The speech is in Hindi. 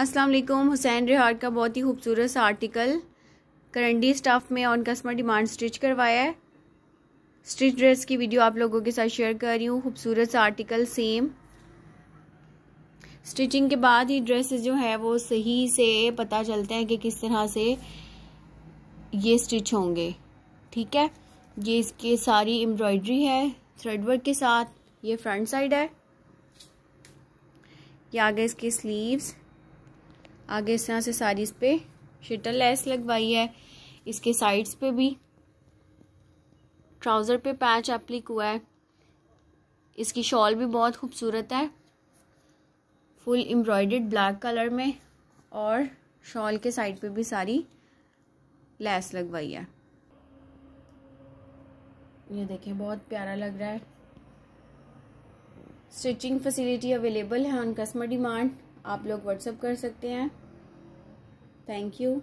अस्सलाम वालेकुम हुसैन रिहार का बहुत ही खूबसूरत सा आर्टिकल करंडी स्टाफ में ऑन कस्टमर डिमांड स्टिच करवाया है स्टिच ड्रेस की वीडियो आप लोगों के साथ शेयर कर रही हूँ खूबसूरत सा आर्टिकल सेम स्टिचिंग के बाद ही ड्रेसेस जो है वो सही से पता चलते हैं कि किस तरह से ये स्टिच होंगे ठीक है ये इसके सारी एम्ब्रॉयडरी है थ्रेड वर्क के साथ ये फ्रंट साइड है ये आगे इसके स्लीव्स आगे इस तरह से सारी इस पर शटल लेस लगवाई है इसके साइड्स पे भी ट्राउज़र पे पैच एप्लिक हुआ है इसकी शॉल भी बहुत खूबसूरत है फुल एम्ब्रॉयड ब्लैक कलर में और शॉल के साइड पे भी सारी लेस लगवाई है ये देखें बहुत प्यारा लग रहा है स्टिचिंग फैसिलिटी अवेलेबल है ऑन कस्टमर डिमांड आप लोग व्हाट्सअप कर सकते हैं थैंक यू